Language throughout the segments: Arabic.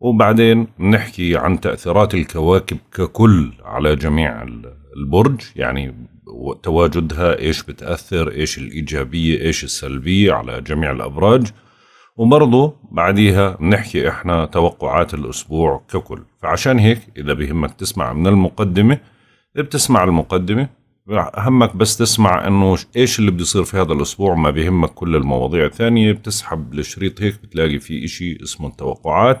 وبعدين نحكي عن تأثيرات الكواكب ككل على جميع البرج يعني تواجدها إيش بتأثر إيش الإيجابية إيش السلبية على جميع الأبراج وبرضه بعديها بنحكي إحنا توقعات الأسبوع ككل فعشان هيك إذا بهمك تسمع من المقدمة بتسمع المقدمة همك بس تسمع انه ايش اللي بده يصير في هذا الاسبوع ما بهمك كل المواضيع الثانية بتسحب الشريط هيك بتلاقي في اشي اسمه التوقعات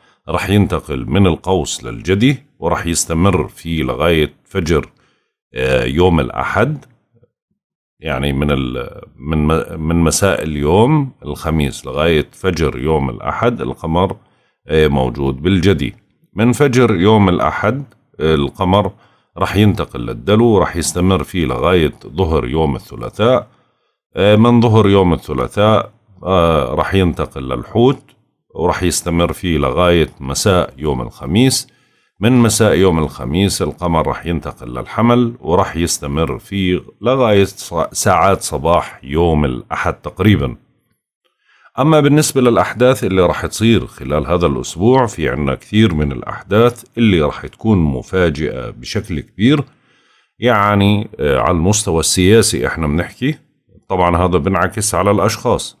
راح ينتقل من القوس للجدي وراح يستمر فيه لغاية فجر آه، يوم الأحد يعني من من من مساء اليوم الخميس لغاية فجر يوم الأحد القمر آه، موجود بالجدي من فجر يوم الأحد آه، القمر راح ينتقل للدلو راح يستمر فيه لغاية ظهر يوم الثلاثاء من ظهر يوم الثلاثاء راح ينتقل للحوت وراح يستمر فيه لغاية مساء يوم الخميس من مساء يوم الخميس القمر راح ينتقل للحمل وراح يستمر فيه لغاية ساعات صباح يوم الأحد تقريبا أما بالنسبة للأحداث اللي راح تصير خلال هذا الأسبوع في عنا كثير من الأحداث اللي راح تكون مفاجئة بشكل كبير يعني آه، على المستوى السياسي احنا بنحكي طبعا هذا بنعكس على الأشخاص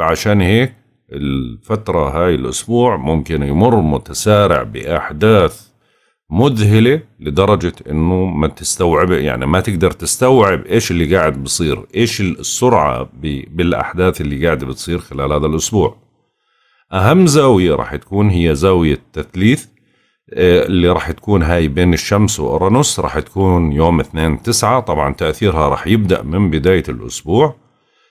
فعشان هيك الفترة هاي الأسبوع ممكن يمر متسارع بأحداث مذهلة لدرجة انه ما تستوعب يعني ما تقدر تستوعب ايش اللي قاعد بصير ايش السرعة بالاحداث اللي قاعدة بتصير خلال هذا الاسبوع اهم زاوية راح تكون هي زاوية تثليث آه، اللي راح تكون هاي بين الشمس وأورانوس راح تكون يوم 2 9 طبعا تأثيرها راح يبدأ من بداية الأسبوع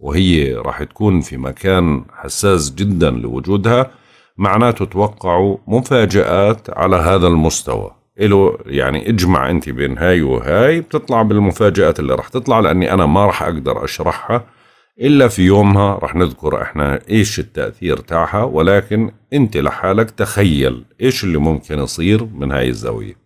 وهي راح تكون في مكان حساس جدا لوجودها معناته توقعوا مفاجآت على هذا المستوى إلو يعني اجمع أنت بين هاي وهاي بتطلع بالمفاجآت اللي راح تطلع لأني أنا ما راح أقدر أشرحها إلا في يومها راح نذكر إحنا إيش التأثير تاعها ولكن أنت لحالك تخيل إيش اللي ممكن يصير من هاي الزاوية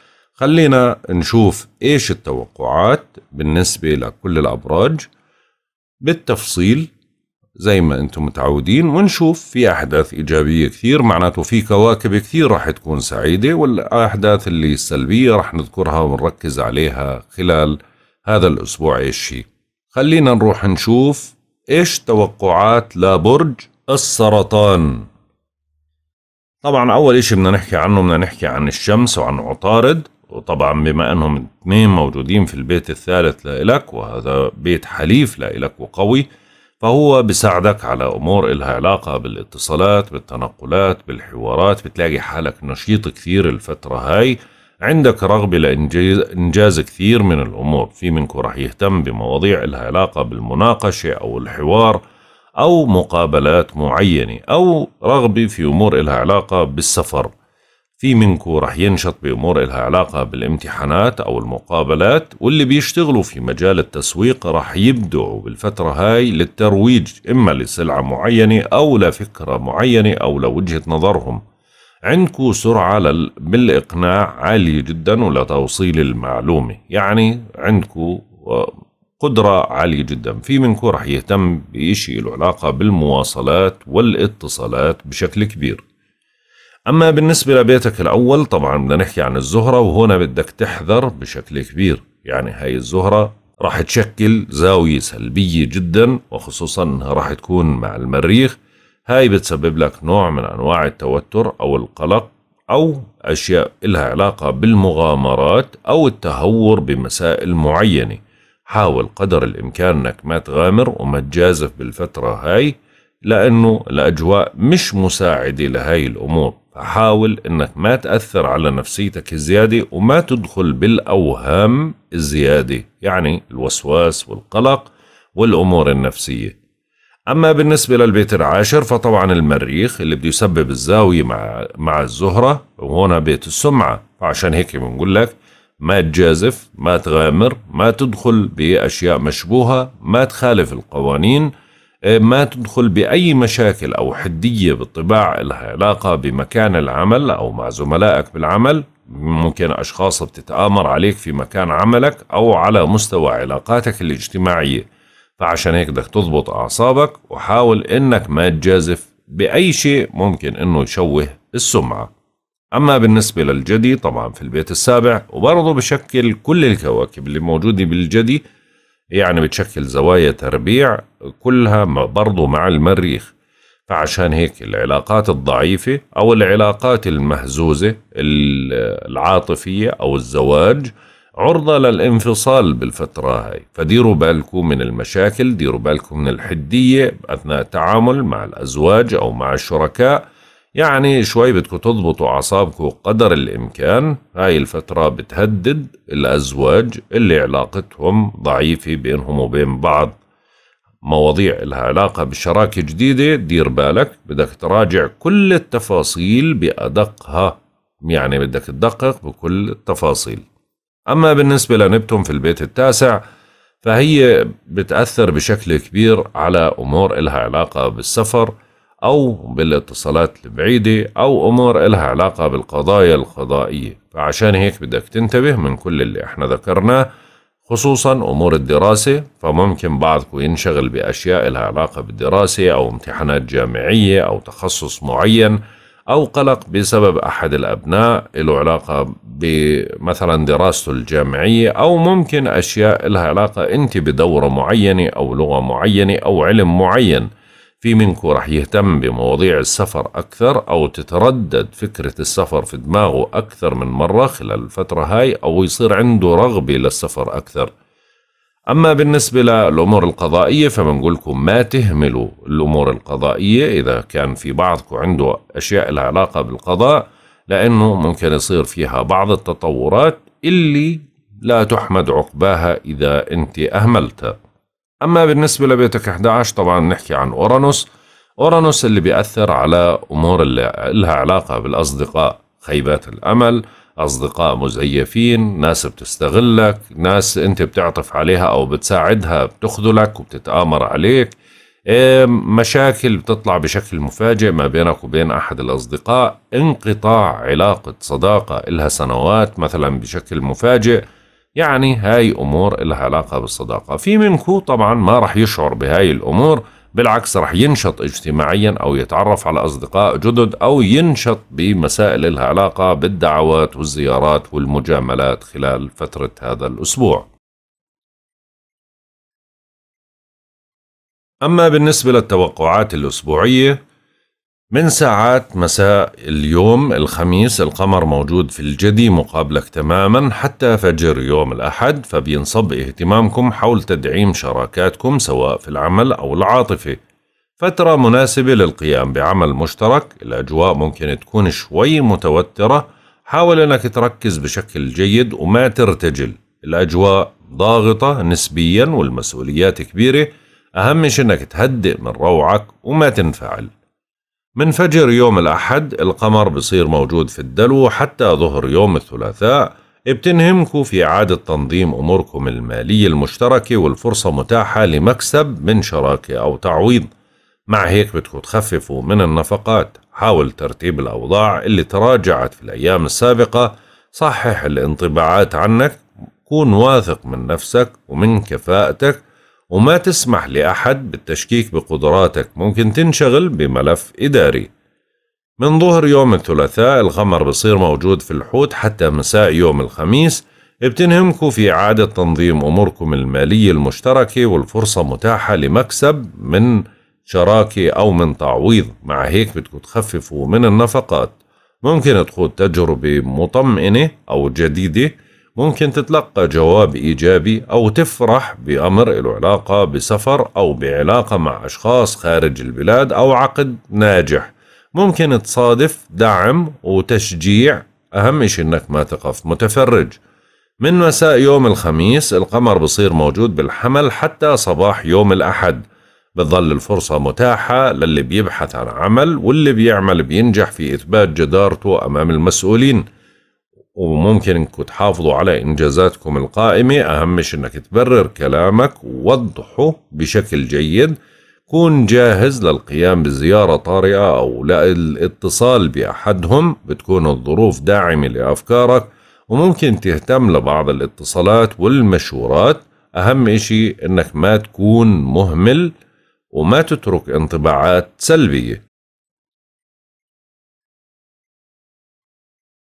خلينا نشوف إيش التوقعات بالنسبة لكل الأبراج بالتفصيل زي ما أنتم متعودين ونشوف في أحداث إيجابية كثير معناته في كواكب كثير راح تكون سعيدة والأحداث اللي السلبية راح نذكرها ونركز عليها خلال هذا الأسبوع إيش هي خلينا نروح نشوف إيش توقعات لبرج السرطان طبعا أول إشي بدنا نحكي عنه بدنا نحكي عن الشمس وعن عطارد وطبعا بما انهم اثنين موجودين في البيت الثالث لإلك وهذا بيت حليف لإلك وقوي فهو بيساعدك على امور إلها علاقة بالاتصالات بالتنقلات بالحوارات بتلاقي حالك نشيط كثير الفترة هاي عندك رغبة لإنجاز إنجاز كثير من الأمور في منكم رح يهتم بمواضيع إلها علاقة بالمناقشة أو الحوار أو مقابلات معينة أو رغبة في أمور إلها علاقة بالسفر في منكو رح ينشط بأمور إلها علاقة بالامتحانات أو المقابلات واللي بيشتغلوا في مجال التسويق رح يبدعوا بالفترة هاي للترويج إما لسلعة معينة أو لفكرة معينة أو لوجهة نظرهم عندكو سرعة لل... بالإقناع عالية جدا ولتوصيل المعلومة يعني عندكو آه، قدرة عالية جدا في منكو رح يهتم بإشي له علاقة بالمواصلات والاتصالات بشكل كبير أما بالنسبة لبيتك الأول طبعا بدنا نحكي عن الزهرة وهنا بدك تحذر بشكل كبير يعني هاي الزهرة راح تشكل زاوية سلبية جدا وخصوصا انها راح تكون مع المريخ هاي بتسبب لك نوع من انواع التوتر او القلق او اشياء لها علاقة بالمغامرات او التهور بمسائل معينة حاول قدر الامكان انك ما تغامر وما تجازف بالفترة هاي لانه الاجواء مش مساعدة لهاي الامور فحاول انك ما تأثر على نفسيتك الزيادة وما تدخل بالاوهام الزيادة يعني الوسواس والقلق والامور النفسية اما بالنسبة للبيت العاشر فطبعا المريخ اللي بده يسبب الزاوية مع مع الزهرة وهنا بيت السمعة فعشان هيك بنقول لك ما تجازف ما تغامر ما تدخل بأشياء مشبوهة ما تخالف القوانين آه، ما تدخل بأي مشاكل أو حدية بالطباع لها علاقة بمكان العمل أو مع زملائك بالعمل ممكن أشخاص بتتآمر عليك في مكان عملك أو على مستوى علاقاتك الاجتماعية فعشان هيك بدك تضبط أعصابك وحاول إنك ما تجازف بأي شيء ممكن إنه يشوه السمعة أما بالنسبة للجدي طبعا في البيت السابع وبرضه بشكل كل الكواكب اللي موجودة بالجدي يعني بتشكل زوايا تربيع كلها برضو مع المريخ فعشان هيك العلاقات الضعيفة أو العلاقات المهزوزة العاطفية أو الزواج عرضة للانفصال بالفترة هاي فديروا بالكم من المشاكل ديروا بالكم من الحدية أثناء التعامل مع الأزواج أو مع الشركاء يعني شوي بدكم تضبطوا أعصابكم قدر الإمكان هاي الفترة بتهدد الأزواج اللي علاقتهم ضعيفة بينهم وبين بعض مواضيع لها علاقة بشراكة جديدة دير بالك بدك تراجع كل التفاصيل بأدقها يعني بدك تدقق بكل التفاصيل أما بالنسبة لنبتون في البيت التاسع فهي بتأثر بشكل كبير على أمور إلها علاقة بالسفر أو بالاتصالات البعيدة أو أمور إلها علاقة بالقضايا القضائية فعشان هيك بدك تنتبه من كل اللي احنا ذكرناه خصوصا أمور الدراسة فممكن بعضكم ينشغل بأشياء إلها علاقة بالدراسة أو امتحانات جامعية أو تخصص معين أو قلق بسبب أحد الأبناء له علاقة بمثلا دراسته الجامعية أو ممكن أشياء إلها علاقة أنت بدورة معينة أو لغة معينة أو علم معين في منكم راح يهتم بمواضيع السفر أكثر أو تتردد فكرة السفر في دماغه أكثر من مرة خلال الفترة هاي أو يصير عنده رغبة للسفر أكثر أما بالنسبة للأمور القضائية فبنقولكم ما تهملوا الأمور القضائية إذا كان في بعضكم عنده أشياء لها علاقة بالقضاء لأنه ممكن يصير فيها بعض التطورات اللي لا تحمد عقباها إذا أنت أهملتها أما بالنسبة لبيتك 11 طبعا نحكي عن أورانوس أورانوس اللي بيأثر على أمور اللي لها علاقة بالأصدقاء خيبات الأمل أصدقاء مزيفين ناس بتستغلك ناس أنت بتعطف عليها أو بتساعدها بتخذلك وبتتآمر عليك إيه، مشاكل بتطلع بشكل مفاجئ ما بينك وبين أحد الأصدقاء انقطاع علاقة صداقة إلها سنوات مثلا بشكل مفاجئ يعني هاي أمور إلها علاقة بالصداقة في منكو طبعا ما رح يشعر بهاي الأمور بالعكس رح ينشط اجتماعيا أو يتعرف على أصدقاء جدد أو ينشط بمسائل إلها علاقة بالدعوات والزيارات والمجاملات خلال فترة هذا الأسبوع أما بالنسبة للتوقعات الأسبوعية من ساعات مساء اليوم الخميس القمر موجود في الجدي مقابلك تماما حتى فجر يوم الأحد فبينصب اهتمامكم حول تدعيم شراكاتكم سواء في العمل أو العاطفة فترة مناسبة للقيام بعمل مشترك الأجواء ممكن تكون شوي متوترة حاول أنك تركز بشكل جيد وما ترتجل الأجواء ضاغطة نسبيا والمسؤوليات كبيرة أهم شيء أنك تهدئ من روعك وما تنفعل من فجر يوم الأحد القمر بصير موجود في الدلو حتى ظهر يوم الثلاثاء بتنهمكوا في إعادة تنظيم أموركم المالية المشتركة والفرصة متاحة لمكسب من شراكة أو تعويض مع هيك بدكم تخففوا من النفقات حاول ترتيب الأوضاع اللي تراجعت في الأيام السابقة صحح الانطباعات عنك كون واثق من نفسك ومن كفاءتك وما تسمح لأحد بالتشكيك بقدراتك ممكن تنشغل بملف إداري من ظهر يوم الثلاثاء الغمر بصير موجود في الحوت حتى مساء يوم الخميس بتنهمكوا في إعادة تنظيم أموركم المالية المشتركة والفرصة متاحة لمكسب من شراكة أو من تعويض مع هيك بدكم تخففوا من النفقات ممكن تخوض تجربة مطمئنة أو جديدة ممكن تتلقى جواب إيجابي أو تفرح بأمر له علاقة بسفر أو بعلاقة مع أشخاص خارج البلاد أو عقد ناجح ممكن تصادف دعم وتشجيع أهم شيء أنك ما تقف متفرج من مساء يوم الخميس القمر بصير موجود بالحمل حتى صباح يوم الأحد بتظل الفرصة متاحة للي بيبحث عن عمل واللي بيعمل بينجح في إثبات جدارته أمام المسؤولين وممكن انكم تحافظوا على إنجازاتكم القائمة أهم شيء إنك تبرر كلامك ووضحه بشكل جيد كون جاهز للقيام بزيارة طارئة أو للاتصال بأحدهم بتكون الظروف داعمة لأفكارك وممكن تهتم لبعض الاتصالات والمشورات أهم إشي إنك ما تكون مهمل وما تترك انطباعات سلبية